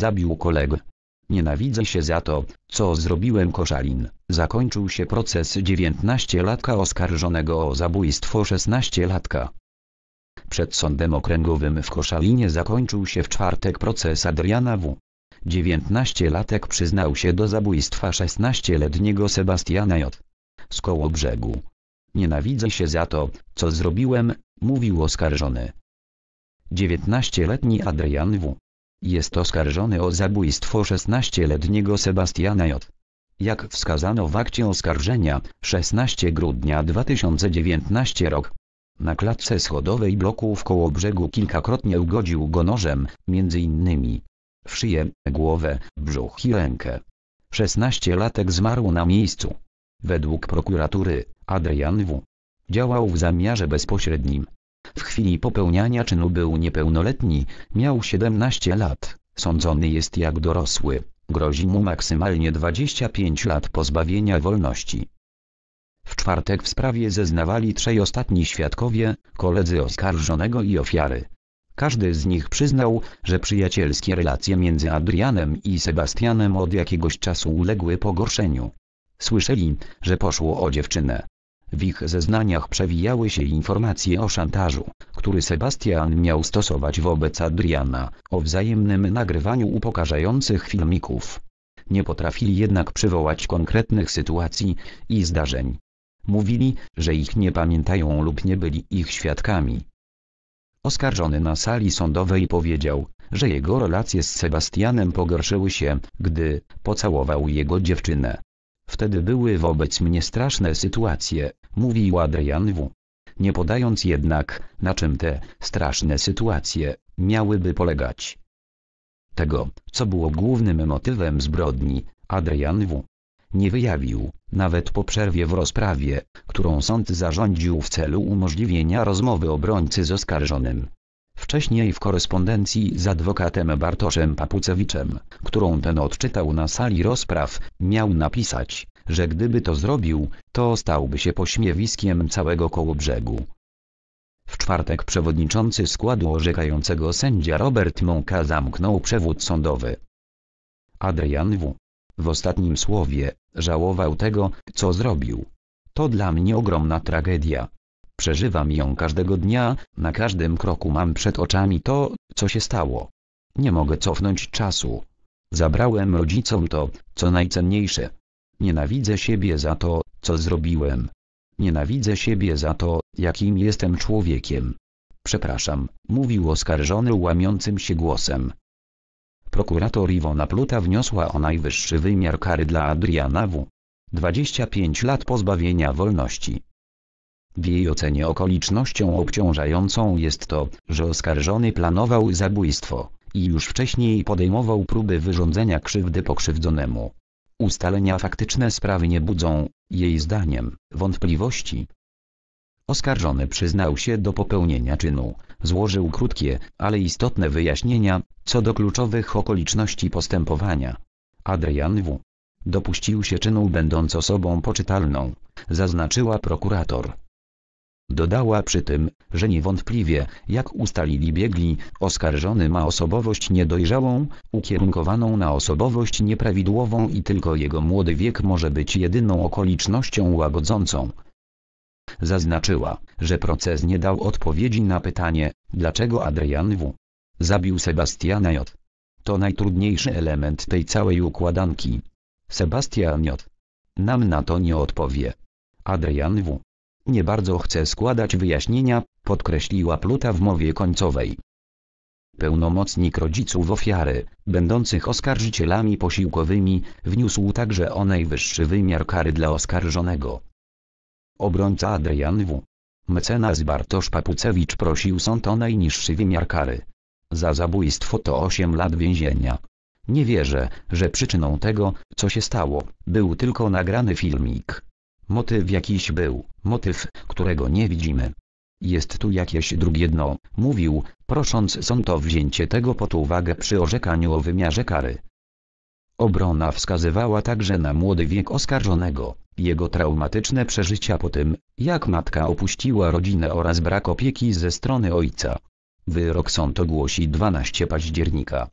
Zabił kolegę. Nienawidzę się za to, co zrobiłem Koszalin. Zakończył się proces 19-latka oskarżonego o zabójstwo 16-latka. Przed sądem okręgowym w Koszalinie zakończył się w czwartek proces Adriana W. 19-latek przyznał się do zabójstwa 16-letniego Sebastiana J. z brzegu. Nienawidzę się za to, co zrobiłem, mówił oskarżony. 19-letni Adrian W. Jest oskarżony o zabójstwo 16-letniego Sebastiana J. Jak wskazano w akcie oskarżenia, 16 grudnia 2019 rok. Na klatce schodowej bloku w koło brzegu kilkakrotnie ugodził go nożem, między innymi w szyję, głowę, brzuch i rękę. 16-latek zmarł na miejscu. Według prokuratury, Adrian W. działał w zamiarze bezpośrednim. W chwili popełniania czynu był niepełnoletni, miał 17 lat, sądzony jest jak dorosły, grozi mu maksymalnie 25 lat pozbawienia wolności. W czwartek w sprawie zeznawali trzej ostatni świadkowie, koledzy oskarżonego i ofiary. Każdy z nich przyznał, że przyjacielskie relacje między Adrianem i Sebastianem od jakiegoś czasu uległy pogorszeniu. Słyszeli, że poszło o dziewczynę. W ich zeznaniach przewijały się informacje o szantażu, który Sebastian miał stosować wobec Adriana, o wzajemnym nagrywaniu upokarzających filmików. Nie potrafili jednak przywołać konkretnych sytuacji i zdarzeń. Mówili, że ich nie pamiętają lub nie byli ich świadkami. Oskarżony na sali sądowej powiedział, że jego relacje z Sebastianem pogorszyły się, gdy pocałował jego dziewczynę. Wtedy były wobec mnie straszne sytuacje, mówił Adrian W. Nie podając jednak, na czym te straszne sytuacje miałyby polegać. Tego, co było głównym motywem zbrodni, Adrian W. nie wyjawił, nawet po przerwie w rozprawie, którą sąd zarządził w celu umożliwienia rozmowy obrońcy z oskarżonym. Wcześniej w korespondencji z adwokatem Bartoszem Papucewiczem, którą ten odczytał na sali rozpraw, miał napisać że gdyby to zrobił, to stałby się pośmiewiskiem całego koło brzegu. W czwartek przewodniczący składu orzekającego sędzia Robert Mąka zamknął przewód sądowy. Adrian W. w ostatnim słowie żałował tego, co zrobił. To dla mnie ogromna tragedia. Przeżywam ją każdego dnia, na każdym kroku mam przed oczami to, co się stało. Nie mogę cofnąć czasu. Zabrałem rodzicom to, co najcenniejsze. Nienawidzę siebie za to, co zrobiłem. Nienawidzę siebie za to, jakim jestem człowiekiem. Przepraszam, mówił oskarżony łamiącym się głosem. Prokurator Iwona Pluta wniosła o najwyższy wymiar kary dla Adriana W. 25 lat pozbawienia wolności. W jej ocenie okolicznością obciążającą jest to, że oskarżony planował zabójstwo i już wcześniej podejmował próby wyrządzenia krzywdy pokrzywdzonemu. Ustalenia faktyczne sprawy nie budzą, jej zdaniem, wątpliwości. Oskarżony przyznał się do popełnienia czynu, złożył krótkie, ale istotne wyjaśnienia, co do kluczowych okoliczności postępowania. Adrian W. Dopuścił się czynu będąc osobą poczytalną, zaznaczyła prokurator. Dodała przy tym, że niewątpliwie, jak ustalili biegli, oskarżony ma osobowość niedojrzałą, ukierunkowaną na osobowość nieprawidłową i tylko jego młody wiek może być jedyną okolicznością łagodzącą. Zaznaczyła, że proces nie dał odpowiedzi na pytanie, dlaczego Adrian W. zabił Sebastiana J. To najtrudniejszy element tej całej układanki. Sebastian J. Nam na to nie odpowie. Adrian W. Nie bardzo chcę składać wyjaśnienia, podkreśliła Pluta w mowie końcowej. Pełnomocnik rodziców ofiary, będących oskarżycielami posiłkowymi, wniósł także o najwyższy wymiar kary dla oskarżonego. Obrońca Adrian W. Mecenas Bartosz Papucewicz prosił sąd o najniższy wymiar kary. Za zabójstwo to 8 lat więzienia. Nie wierzę, że przyczyną tego, co się stało, był tylko nagrany filmik. Motyw jakiś był, motyw, którego nie widzimy. Jest tu jakieś drugie dno, mówił, prosząc sąd o wzięcie tego pod uwagę przy orzekaniu o wymiarze kary. Obrona wskazywała także na młody wiek oskarżonego, jego traumatyczne przeżycia po tym, jak matka opuściła rodzinę oraz brak opieki ze strony ojca. Wyrok sąd ogłosi 12 października.